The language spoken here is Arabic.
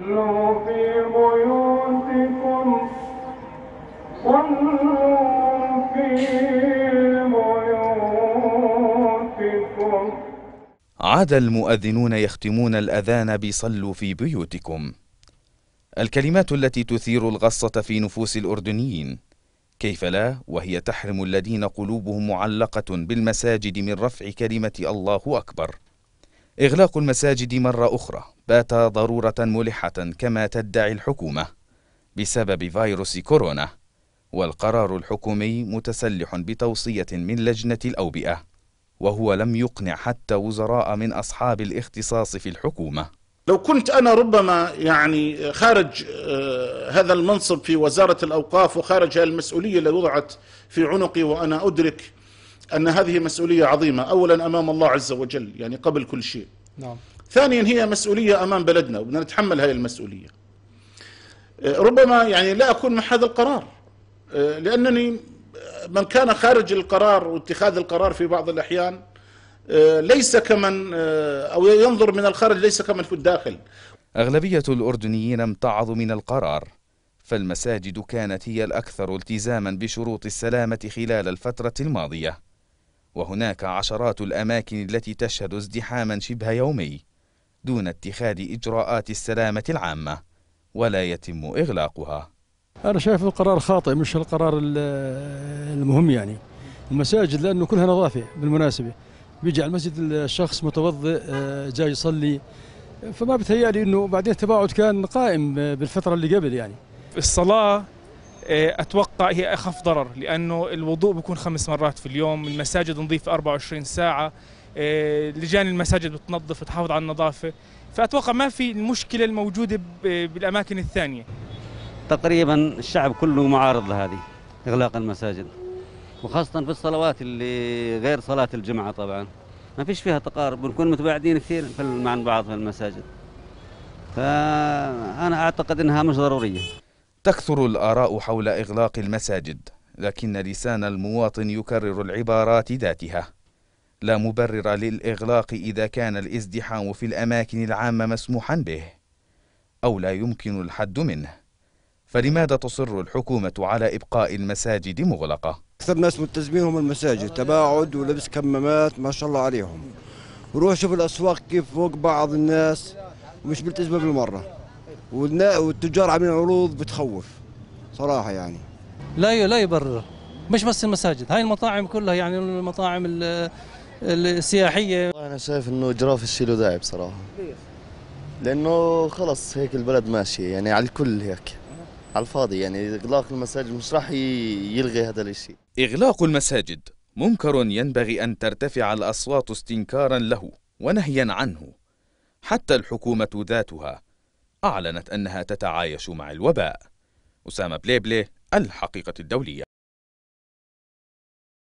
في بيوتكم صلوا في بيوتكم عاد المؤذنون يختمون الأذان بصلوا في بيوتكم الكلمات التي تثير الغصة في نفوس الأردنيين كيف لا وهي تحرم الذين قلوبهم معلقة بالمساجد من رفع كلمة الله أكبر إغلاق المساجد مرة أخرى بات ضرورة ملحة كما تدعي الحكومة بسبب فيروس كورونا والقرار الحكومي متسلح بتوصية من لجنة الأوبئة وهو لم يقنع حتى وزراء من أصحاب الاختصاص في الحكومة لو كنت أنا ربما يعني خارج آه، هذا المنصب في وزارة الأوقاف وخارج المسؤولية اللي وضعت في عنقي وأنا أدرك أن هذه مسؤولية عظيمة أولا أمام الله عز وجل يعني قبل كل شيء نعم. ثانيا هي مسؤولية أمام بلدنا وبدنا نتحمل هذه المسؤولية آه، ربما يعني لا أكون مع هذا القرار آه، لأنني من كان خارج القرار واتخاذ القرار في بعض الأحيان آه، ليس كمن أو ينظر من الخارج ليس كمن في الداخل أغلبية الأردنيين امتعضوا من القرار فالمساجد كانت هي الأكثر التزاما بشروط السلامة خلال الفترة الماضية وهناك عشرات الأماكن التي تشهد ازدحاما شبه يومي دون اتخاذ إجراءات السلامة العامة ولا يتم إغلاقها أنا شايف القرار خاطئ مش القرار المهم يعني المساجد لأنه كلها نظافة بالمناسبة بيجي على المسجد الشخص متوضئ آه، جاي يصلي فما بتهيألي أنه بعدين التباعد كان قائم بالفترة اللي قبل يعني الصلاة آه، اتوقع هي اخف ضرر لانه الوضوء بيكون خمس مرات في اليوم المساجد نظيفه 24 ساعه آه، لجان المساجد بتنظف بتحافظ على النظافه فاتوقع ما في المشكله الموجوده بالاماكن الثانيه تقريبا الشعب كله معارض لهذه اغلاق المساجد وخاصه في الصلوات اللي غير صلاه الجمعه طبعا ما فيش فيها تقارب بنكون متباعدين كثير مع بعض في المساجد فانا اعتقد انها مش ضروريه تكثر الآراء حول إغلاق المساجد لكن لسان المواطن يكرر العبارات ذاتها لا مبرر للإغلاق إذا كان الازدحام في الأماكن العامة مسموحا به أو لا يمكن الحد منه فلماذا تصر الحكومة على إبقاء المساجد مغلقة؟ أكثر ناس ملتزمين هم المساجد تباعد ولبس كمامات ما شاء الله عليهم وروح شوف الأسواق كيف فوق بعض الناس ومش ملتزمة بالمرة والتجار عاملين عروض بتخوف صراحه يعني لا لا يبرر مش بس المساجد هاي المطاعم كلها يعني المطاعم السياحيه والله انا شايف انه جراف الشيلو داعي بصراحه لانه خلص هيك البلد ماشيه يعني على الكل هيك على الفاضي يعني اغلاق المساجد مش راح يلغي هذا الشيء اغلاق المساجد منكر ينبغي ان ترتفع الاصوات استنكارا له ونهيا عنه حتى الحكومه ذاتها أعلنت أنها تتعايش مع الوباء أسامة بليبلي الحقيقة الدولية